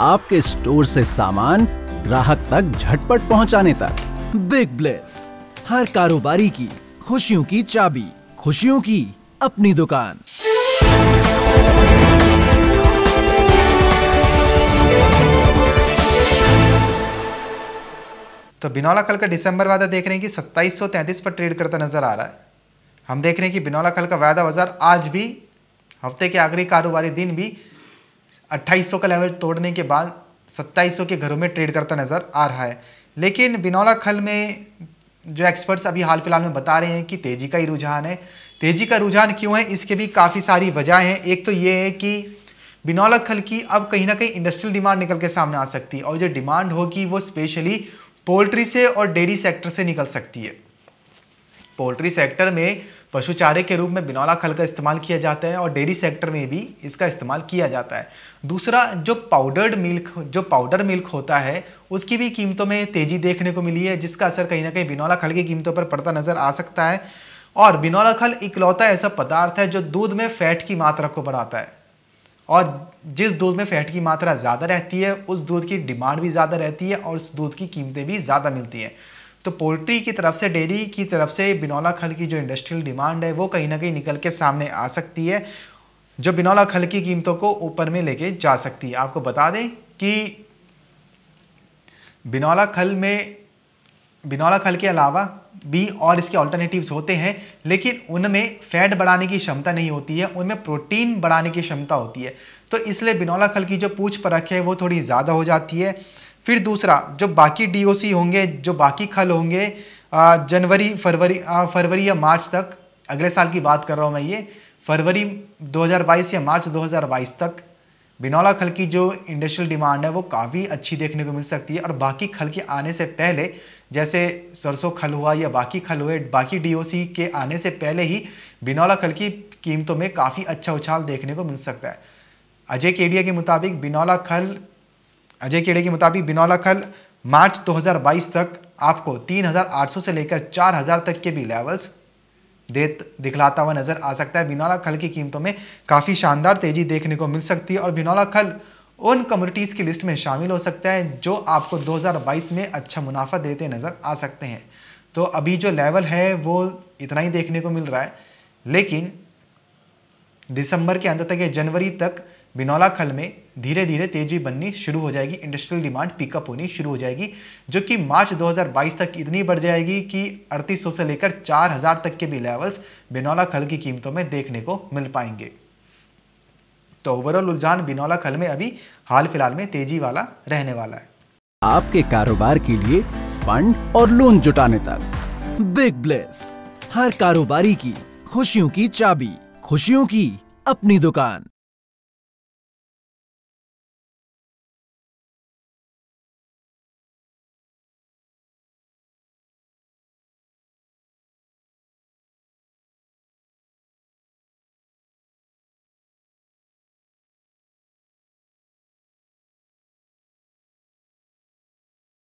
आपके स्टोर से सामान ग्राहक तक झटपट पहुंचाने तक बिग ब्लेस हर कारोबारी की खुशियों की चाबी खुशियों की अपनी दुकान तो बिनौला कल का दिसंबर वादा देख रहे हैं कि 2733 पर ट्रेड करता नजर आ रहा है हम देख रहे हैं कि बिनौला कल का वायदा बाजार आज भी हफ्ते के आखिरी कारोबारी दिन भी 2800 का लेवल तोड़ने के बाद 2700 के घरों में ट्रेड करता नज़र आ रहा है लेकिन बिनौला खल में जो एक्सपर्ट्स अभी हाल फिलहाल में बता रहे हैं कि तेज़ी का ही रुझान है तेज़ी का रुझान क्यों है इसके भी काफ़ी सारी वजह हैं एक तो ये है कि बिनौला खल की अब कहीं ना कहीं इंडस्ट्रियल डिमांड निकल के सामने आ सकती है और जो डिमांड होगी वो स्पेशली पोल्ट्री से और डेयरी सेक्टर से निकल सकती है पोल्ट्री सेक्टर में पशु चारे के रूप में बिनौला खल का इस्तेमाल किया जाता है और डेयरी सेक्टर में भी इसका इस्तेमाल किया जाता है दूसरा जो पाउडर्ड मिल्क जो पाउडर मिल्क होता है उसकी भी कीमतों में तेज़ी देखने को मिली है जिसका असर कहीं ना कहीं बिनौला खल की कीमतों पर पड़ता नज़र आ सकता है और बिनौला खल इकलौता ऐसा पदार्थ है जो दूध में फैट की मात्रा को बढ़ाता है और जिस दूध में फैट की मात्रा ज़्यादा रहती है उस दूध की डिमांड भी ज़्यादा रहती है और उस दूध की कीमतें भी ज़्यादा मिलती हैं तो पोल्ट्री की तरफ से डेयरी की तरफ से बिनौला खल की जो इंडस्ट्रियल डिमांड है वो कहीं ना कहीं निकल के सामने आ सकती है जो बिनौला खल की कीमतों को ऊपर में लेके जा सकती है आपको बता दें कि बिनौला खल में बिनौला खल के अलावा भी और इसके ऑल्टरनेटिव्स होते हैं लेकिन उनमें फैट बढ़ाने की क्षमता नहीं होती है उनमें प्रोटीन बढ़ाने की क्षमता होती है तो इसलिए बिनौला खल की जो पूछ परख है वो थोड़ी ज़्यादा हो जाती है फिर दूसरा जो बाकी डीओसी होंगे जो बाकी खल होंगे जनवरी फरवरी फरवरी या मार्च तक अगले साल की बात कर रहा हूँ मैं ये फरवरी 2022 या मार्च 2022 तक बिनौला खल की जो इंडस्ट्रियल डिमांड है वो काफ़ी अच्छी देखने को मिल सकती है और बाकी खल के आने से पहले जैसे सरसों खल हुआ या बाकी खल हुए बाकी डीओसी के आने से पहले ही बिनौला खल की कीमतों में काफ़ी अच्छा उछाल देखने को मिल सकता है अजय केडिया के मुताबिक बिनौला खल अजय केड़े के मुताबिक बिनौला खल मार्च 2022 तक आपको 3,800 से लेकर 4,000 तक के भी लेवल्स दे दिखलाता हुआ नजर आ सकता है बिनौला खल की कीमतों में काफ़ी शानदार तेजी देखने को मिल सकती है और बिनौला खल उन कम्युनिटीज़ की लिस्ट में शामिल हो सकता है जो आपको 2022 में अच्छा मुनाफा देते नज़र आ सकते हैं तो अभी जो लेवल है वो इतना ही देखने को मिल रहा है लेकिन दिसंबर के अंत तक या जनवरी तक बिनौला खल में धीरे धीरे तेजी बननी शुरू हो जाएगी इंडस्ट्रियल डिमांड पिकअप होनी शुरू हो जाएगी जो कि मार्च 2022 तक इतनी बढ़ जाएगी कि 3800 से लेकर 4000 तक के भी लेवल्स बिनौला खल की कीमतों में देखने को मिल पाएंगे तो ओवरऑल रुझान बिनौला खल में अभी हाल फिलहाल में तेजी वाला रहने वाला है आपके कारोबार के लिए फंड और लोन जुटाने तक बिग ब्लेस हर कारोबारी की खुशियों की चाबी खुशियों की अपनी दुकान